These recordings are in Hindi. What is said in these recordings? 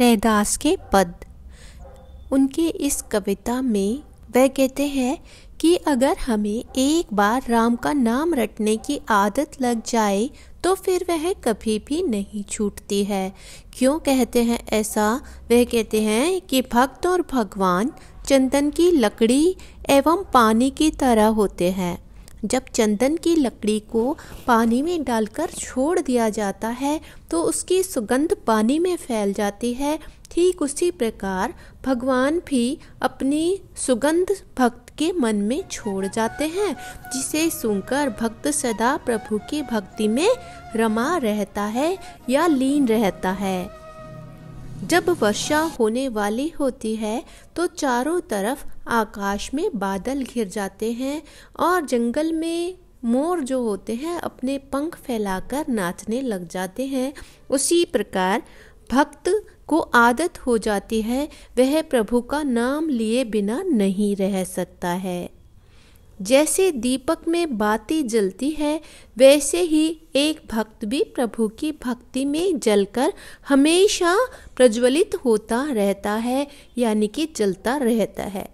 रैदास के पद उनके इस कविता में वह कहते हैं कि अगर हमें एक बार राम का नाम रटने की आदत लग जाए तो फिर वह कभी भी नहीं छूटती है क्यों कहते हैं ऐसा वह कहते हैं कि भक्त और भगवान चंदन की लकड़ी एवं पानी की तरह होते हैं जब चंदन की लकड़ी को पानी में डालकर छोड़ दिया जाता है तो उसकी सुगंध पानी में फैल जाती है ठीक उसी प्रकार भगवान भी अपनी सुगंध भक्त के मन में छोड़ जाते हैं जिसे सुनकर भक्त सदा प्रभु की भक्ति में रमा रहता है या लीन रहता है जब वर्षा होने वाली होती है तो चारों तरफ आकाश में बादल घिर जाते हैं और जंगल में मोर जो होते हैं अपने पंख फैलाकर नाचने लग जाते हैं उसी प्रकार भक्त को आदत हो जाती है वह प्रभु का नाम लिए बिना नहीं रह सकता है जैसे दीपक में बाती जलती है वैसे ही एक भक्त भी प्रभु की भक्ति में जलकर हमेशा प्रज्वलित होता रहता है यानी कि जलता रहता है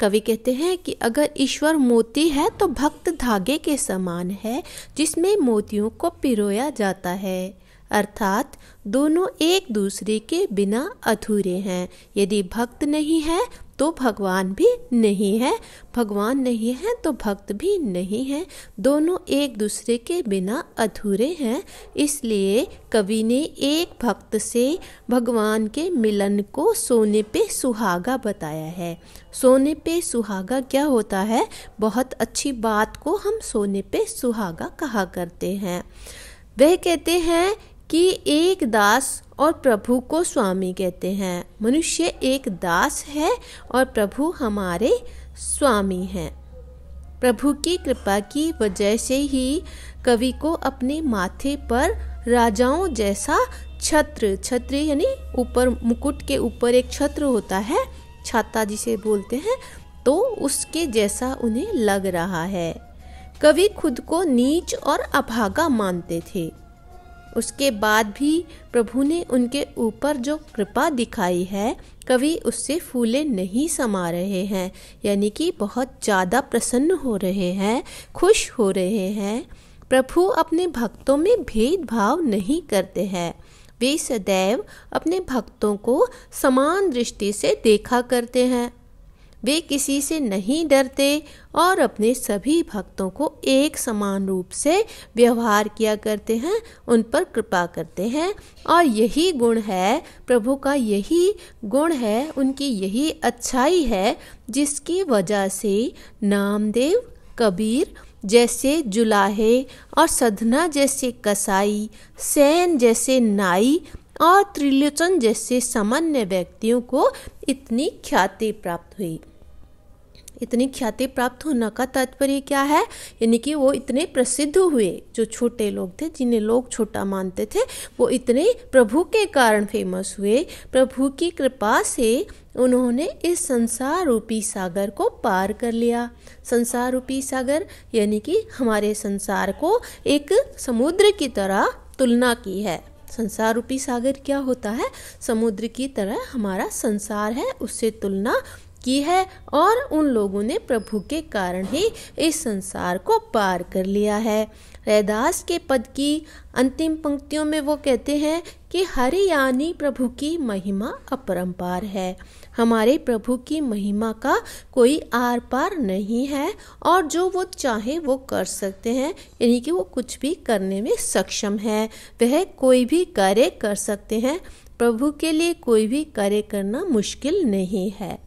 कवि कहते हैं कि अगर ईश्वर मोती है तो भक्त धागे के समान है जिसमें मोतियों को पिरोया जाता है अर्थात दोनों एक दूसरे के बिना अधूरे हैं यदि भक्त नहीं है तो भगवान भी नहीं है भगवान नहीं है तो भक्त भी नहीं है दोनों एक दूसरे के बिना अधूरे हैं इसलिए कवि ने एक भक्त से भगवान के मिलन को सोने पे सुहागा बताया है सोने पे सुहागा क्या होता है बहुत अच्छी बात को हम सोने पे सुहागा कहा करते हैं वह कहते हैं कि एक दास और प्रभु को स्वामी कहते हैं मनुष्य एक दास है और प्रभु हमारे स्वामी हैं प्रभु की कृपा की वजह से ही कवि को अपने माथे पर राजाओं जैसा छत्र छत्र यानी ऊपर मुकुट के ऊपर एक छत्र होता है छाता जिसे बोलते हैं तो उसके जैसा उन्हें लग रहा है कवि खुद को नीच और अभागा मानते थे उसके बाद भी प्रभु ने उनके ऊपर जो कृपा दिखाई है कवि उससे फूले नहीं समा रहे हैं यानी कि बहुत ज़्यादा प्रसन्न हो रहे हैं खुश हो रहे हैं प्रभु अपने भक्तों में भेदभाव नहीं करते हैं वे सदैव अपने भक्तों को समान दृष्टि से देखा करते हैं वे किसी से नहीं डरते और अपने सभी भक्तों को एक समान रूप से व्यवहार किया करते हैं उन पर कृपा करते हैं और यही गुण है प्रभु का यही गुण है उनकी यही अच्छाई है जिसकी वजह से नामदेव कबीर जैसे जुलाहे और सधना जैसे कसाई सैन जैसे नाई और त्रिलोचन जैसे सामान्य व्यक्तियों को इतनी ख्याति प्राप्त हुई इतनी ख्याति प्राप्त होने का तात्पर्य क्या है यानी कि वो इतने प्रसिद्ध हुए जो छोटे लोग थे जिन्हें लोग छोटा मानते थे वो इतने प्रभु के कारण फेमस हुए प्रभु की कृपा से उन्होंने इस संसार रूपी सागर को पार कर लिया संसार रूपी सागर यानी कि हमारे संसार को एक समुद्र की तरह तुलना की है संसार रूपी सागर क्या होता है समुद्र की तरह हमारा संसार है उससे तुलना की है और उन लोगों ने प्रभु के कारण ही इस संसार को पार कर लिया है रैदास के पद की अंतिम पंक्तियों में वो कहते हैं कि हरि यानी प्रभु की महिमा अपरंपार है हमारे प्रभु की महिमा का कोई आर पार नहीं है और जो वो चाहे वो कर सकते हैं यानी कि वो कुछ भी करने में सक्षम है वह कोई भी कार्य कर सकते हैं प्रभु के लिए कोई भी कार्य करना मुश्किल नहीं है